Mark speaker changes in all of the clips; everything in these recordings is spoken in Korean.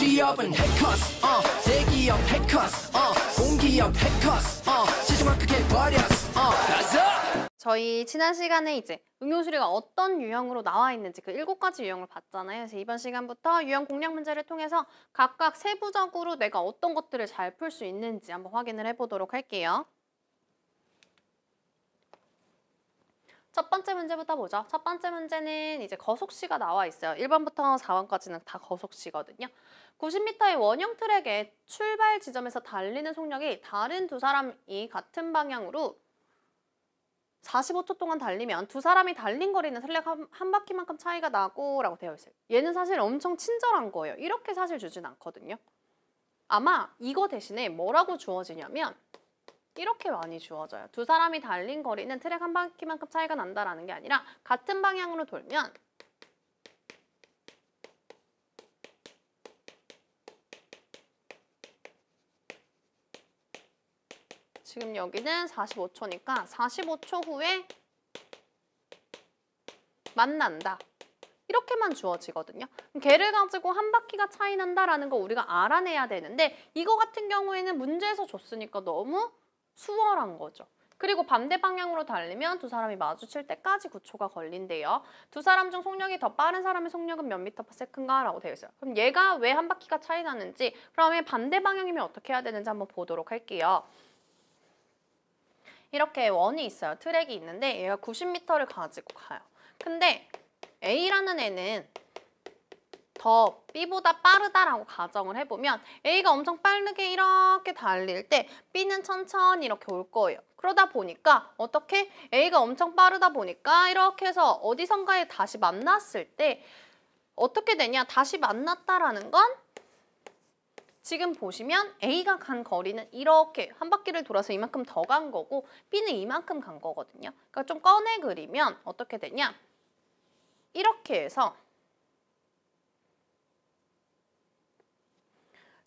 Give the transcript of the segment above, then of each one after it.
Speaker 1: 취업은 해커스 어 대기업 해커스 어 공기업 해커스 어 시중화 크게 버렸어 어. 가자 저희 지난 시간에 이제 응용수리가 어떤 유형으로 나와 있는지 그 일곱 가지 유형을 봤잖아요. 그래서 이번 시간부터 유형 공략 문제를 통해서 각각 세부적으로 내가 어떤 것들을 잘 풀 수 있는지 한번 확인을 해보도록 할게요. 첫 번째 문제부터 보죠. 첫 번째 문제는 이제 거속시가 나와 있어요. 1번부터 4번까지는 다 거속시거든요. 90m의 원형 트랙에 출발 지점에서 달리는 속력이 다른 두 사람이 같은 방향으로 45초 동안 달리면 두 사람이 달린 거리는 슬랙 한, 한 바퀴만큼 차이가 나고 라고 되어 있어요. 얘는 사실 엄청 친절한 거예요. 이렇게 사실 주진 않거든요. 아마 이거 대신에 뭐라고 주어지냐면 이렇게 많이 주어져요. 두 사람이 달린 거리는 트랙 한 바퀴만큼 차이가 난다라는 게 아니라 같은 방향으로 돌면 지금 여기는 45초니까 45초 후에 만난다. 이렇게만 주어지거든요. 개를 가지고 한 바퀴가 차이 난다라는 거 우리가 알아내야 되는데 이거 같은 경우에는 문제에서 줬으니까 너무 수월한 거죠. 그리고 반대 방향으로 달리면 두 사람이 마주칠 때까지 9초가 걸린대요. 두 사람 중 속력이 더 빠른 사람의 속력은 몇 미터 퍼 세컨가 라고 되어 있어요. 그럼 얘가 왜 한 바퀴가 차이 나는지 그러면 반대 방향이면 어떻게 해야 되는지 한번 보도록 할게요. 이렇게 원이 있어요. 트랙이 있는데 얘가 90m를 가지고 가요. 근데 A라는 애는 더 B보다 빠르다라고 가정을 해보면 A가 엄청 빠르게 이렇게 달릴 때 B는 천천히 이렇게 올 거예요. 그러다 보니까 어떻게 A가 엄청 빠르다 보니까 이렇게 해서 어디선가에 다시 만났을 때 어떻게 되냐 다시 만났다라는 건 지금 보시면 A가 간 거리는 이렇게 한 바퀴를 돌아서 이만큼 더 간 거고 B는 이만큼 간 거거든요. 그러니까 좀 꺼내 그리면 어떻게 되냐 이렇게 해서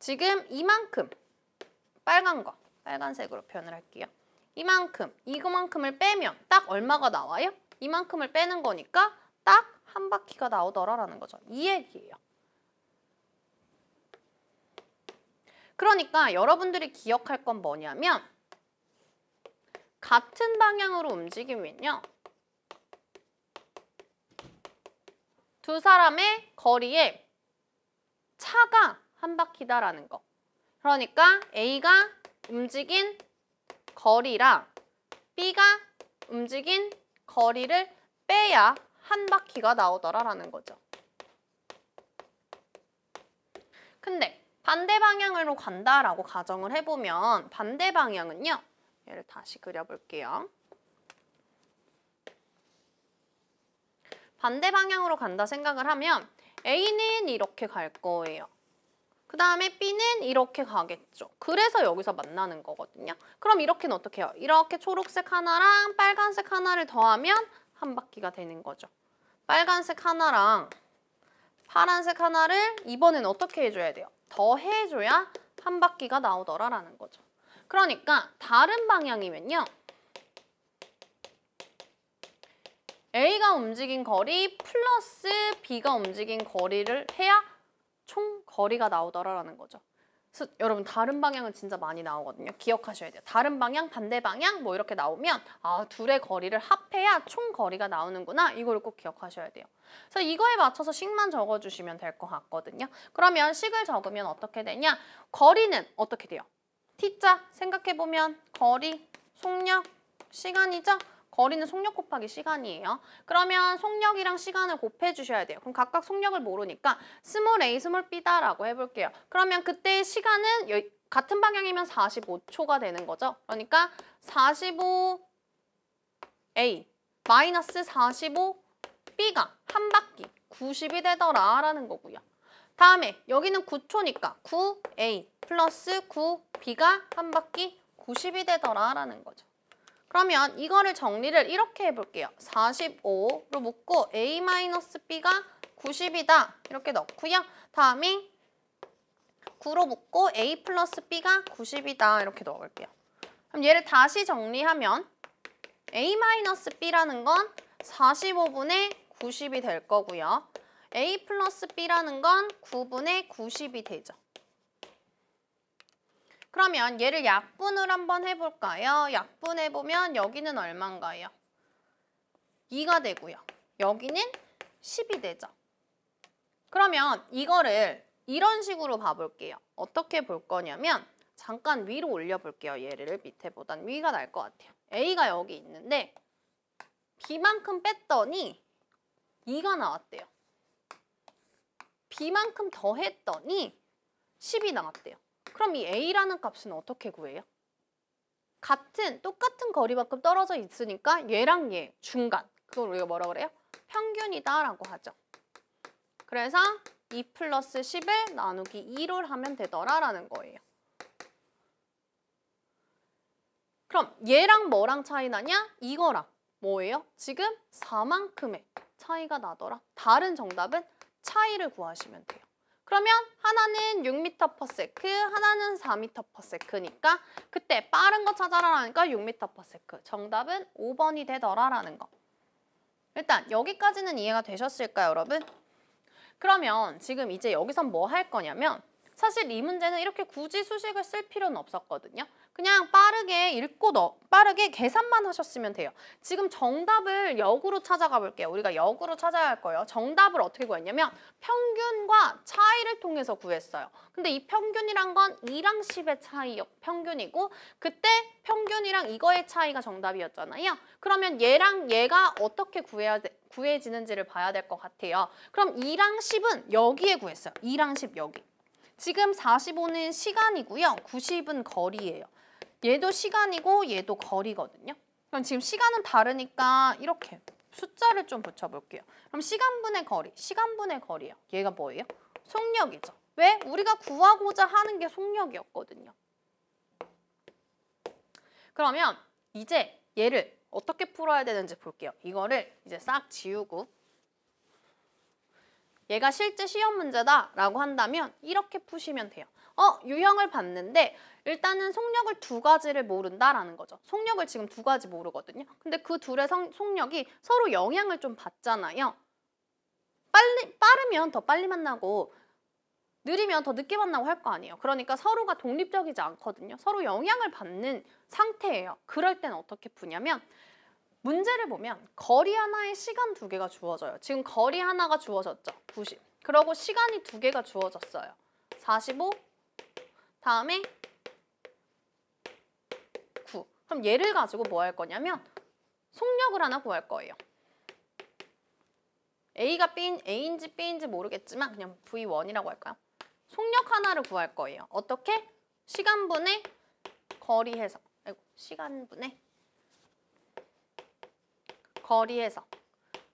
Speaker 1: 지금 이만큼 빨간 거 빨간색으로 표현을 할게요. 이만큼 이거만큼을 빼면 딱 얼마가 나와요? 이만큼을 빼는 거니까 딱 한 바퀴가 나오더라라는 거죠. 이 얘기예요. 그러니까 여러분들이 기억할 건 뭐냐면 같은 방향으로 움직이면요. 두 사람의 거리에 차가 한 바퀴다라는 거. 그러니까 A가 움직인 거리랑 B가 움직인 거리를 빼야 한 바퀴가 나오더라라는 거죠. 근데 반대 방향으로 간다라고 가정을 해보면 반대 방향은요. 얘를 다시 그려볼게요. 반대 방향으로 간다 생각을 하면 A는 이렇게 갈 거예요. 그 다음에 B는 이렇게 가겠죠. 그래서 여기서 만나는 거거든요. 그럼 이렇게는 어떻게 해요? 이렇게 초록색 하나랑 빨간색 하나를 더하면 한 바퀴가 되는 거죠. 빨간색 하나랑 파란색 하나를 이번엔 어떻게 해줘야 돼요? 더해줘야 한 바퀴가 나오더라라는 거죠. 그러니까 다른 방향이면요. A가 움직인 거리 플러스 B가 움직인 거리를 해야 총 거리가 나오더라라는 거죠. 그래서 여러분 다른 방향은 진짜 많이 나오거든요. 기억하셔야 돼요. 다른 방향, 반대 방향 뭐 이렇게 나오면 아 둘의 거리를 합해야 총 거리가 나오는구나 이걸 꼭 기억하셔야 돼요. 그래서 이거에 맞춰서 식만 적어주시면 될 것 같거든요. 그러면 식을 적으면 어떻게 되냐? 거리는 어떻게 돼요? T자 생각해보면 거리, 속력, 시간이죠? 거리는 속력 곱하기 시간이에요. 그러면 속력이랑 시간을 곱해 주셔야 돼요. 그럼 각각 속력을 모르니까 스몰 a, 스몰 b다라고 해볼게요. 그러면 그때 시간은 여, 같은 방향이면 45초가 되는 거죠. 그러니까 45a 마이너스 45b가 한 바퀴 90이 되더라라는 거고요. 다음에 여기는 9초니까 9a 플러스 9b가 한 바퀴 90이 되더라라는 거죠. 그러면 이거를 정리를 이렇게 해볼게요. 45로 묶고 a-b가 마이너스 90이다 이렇게 넣고요. 다음이 9로 묶고 a 플러스 b가 90이다 이렇게 넣어볼게요. 그럼 얘를 다시 정리하면 a 마이너스 B라는 건 45분의 90이 될 거고요. a 플러스 b라는 건 9분의 90이 되죠. 그러면 얘를 약분을 한번 해볼까요? 약분해보면 여기는 얼마인가요? 2가 되고요. 여기는 10이 되죠. 그러면 이거를 이런 식으로 봐볼게요. 어떻게 볼 거냐면 잠깐 위로 올려볼게요. 얘를 밑에보단 위가 날 것 같아요. A가 여기 있는데 B만큼 뺐더니 2가 나왔대요. B만큼 더했더니 10이 나왔대요. 그럼 이 a라는 값은 어떻게 구해요? 같은 똑같은 거리만큼 떨어져 있으니까 얘랑 얘 중간 그걸 우리가 뭐라 그래요? 평균이다라고 하죠. 그래서 2 플러스 11 나누기 2를 하면 되더라라는 거예요. 그럼 얘랑 뭐랑 차이 나냐? 이거랑 뭐예요? 지금 4만큼의 차이가 나더라. 다른 정답은 차이를 구하시면 돼요. 그러면 하나는 6m/s, 그 하나는 4m/s니까 그때 빠른 거 찾아라라니까 6m/s. 정답은 5번이 되더라라는 거. 일단 여기까지는 이해가 되셨을까요, 여러분? 그러면 지금 이제 여기서뭐 할 거냐면 사실 이 문제는 이렇게 굳이 수식을 쓸 필요는 없었거든요. 그냥 빠르게 읽고 넣, 빠르게 계산만 하셨으면 돼요. 지금 정답을 역으로 찾아가 볼게요. 우리가 역으로 찾아야 할 거예요. 정답을 어떻게 구했냐면 평균과 차이를 통해서 구했어요. 근데 이 평균이란 건 2랑 10의 차이 평균이고 그때 평균이랑 이거의 차이가 정답이었잖아요. 그러면 얘랑 얘가 어떻게 구해야 돼, 구해지는지를 봐야 될 것 같아요. 그럼 2랑 10은 여기에 구했어요. 2랑 10 여기. 지금 45는 시간이고요. 90은 거리예요. 얘도 시간이고 얘도 거리거든요. 그럼 지금 시간은 다르니까 이렇게 숫자를 좀 붙여볼게요. 그럼 시간분의 거리, 시간분의 거리요. 얘가 뭐예요? 속력이죠. 왜? 우리가 구하고자 하는 게 속력이었거든요. 그러면 이제 얘를 어떻게 풀어야 되는지 볼게요. 이거를 이제 싹 지우고 얘가 실제 시험 문제다라고 한다면 이렇게 푸시면 돼요. 어 유형을 봤는데 일단은 속력을 두 가지를 모른다라는 거죠. 속력을 지금 두 가지 모르거든요. 근데 그 둘의 성, 속력이 서로 영향을 좀 받잖아요. 빨리 빠르면 더 빨리 만나고 느리면 더 늦게 만나고 할 거 아니에요. 그러니까 서로가 독립적이지 않거든요. 서로 영향을 받는 상태예요. 그럴 때는 어떻게 푸냐면 문제를 보면 거리 하나에 시간 두 개가 주어져요. 지금 거리 하나가 주어졌죠. 90. 그러고 시간이 두 개가 주어졌어요. 45, 다음에 9. 그럼 얘를 가지고 뭐 할 거냐면 속력을 하나 구할 거예요. A가 B인, A인지 B인지 모르겠지만 그냥 V1이라고 할까요? 속력 하나를 구할 거예요. 어떻게? 시간분의 거리 해석. 아이고, 시간분의 거리 해석.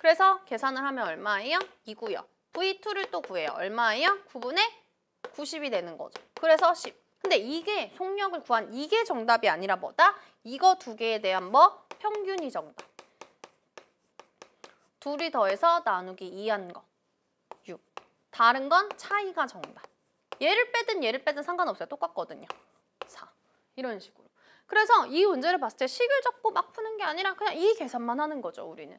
Speaker 1: 그래서 계산을 하면 얼마예요? 2고요. V2를 또 구해요. 얼마예요? 9분의 90이 되는 거죠. 그래서 10. 근데 이게 속력을 구한 이게 정답이 아니라 뭐다? 이거 두 개에 대한 뭐? 평균이 정답. 둘이 더해서 나누기 2한 거. 6. 다른 건 차이가 정답. 얘를 빼든 얘를 빼든 상관없어요. 똑같거든요. 4. 이런 식으로. 그래서 이 문제를 봤을 때 식을 적고 막 푸는 게 아니라 그냥 이 계산만 하는 거죠, 우리는.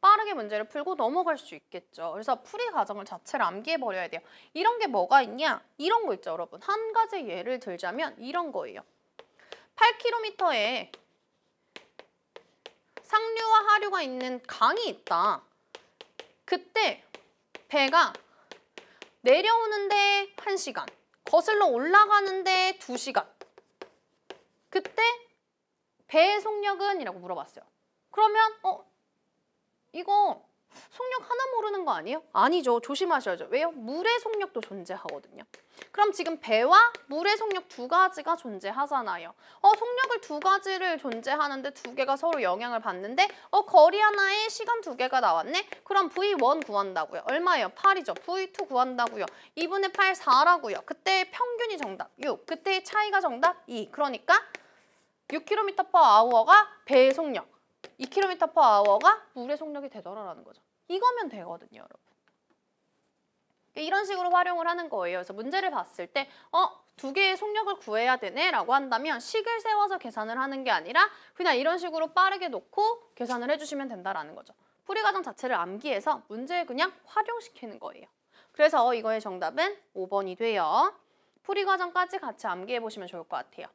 Speaker 1: 빠르게 문제를 풀고 넘어갈 수 있겠죠. 그래서 풀이 과정을 자체를 암기해버려야 돼요. 이런 게 뭐가 있냐? 이런 거 있죠, 여러분. 한 가지 예를 들자면 이런 거예요. 8km에 상류와 하류가 있는 강이 있다. 그때 배가 내려오는데 1시간, 거슬러 올라가는데 2시간. 그때 배의 속력은? 이라고 물어봤어요. 그러면 어 이거 속력 하나 모르는 거 아니에요? 아니죠. 조심하셔야죠. 왜요? 물의 속력도 존재하거든요. 그럼 지금 배와 물의 속력 두 가지가 존재하잖아요. 어, 속력을 두 가지를 존재하는데 두 개가 서로 영향을 받는데 어, 거리 하나에 시간 두 개가 나왔네? 그럼 V1 구한다고요. 얼마예요? 8이죠. V2 구한다고요. 2분의 8, 4라고요. 그때 평균이 정답 6, 그때의 차이가 정답 2. 그러니까 6km per h o u r 가 배의 속력, 2km per h 가 물의 속력이 되더라라는 거죠. 이거면 되거든요, 여러분. 이런 식으로 활용을 하는 거예요. 그래서 문제를 봤을 때 어? 두 개의 속력을 구해야 되네 라고 한다면 식을 세워서 계산을 하는 게 아니라 그냥 이런 식으로 빠르게 놓고 계산을 해주시면 된다라는 거죠. 풀이 과정 자체를 암기해서 문제에 그냥 활용시키는 거예요. 그래서 어, 이거의 정답은 5번이 돼요. 풀이 과정까지 같이 암기해 보시면 좋을 것 같아요.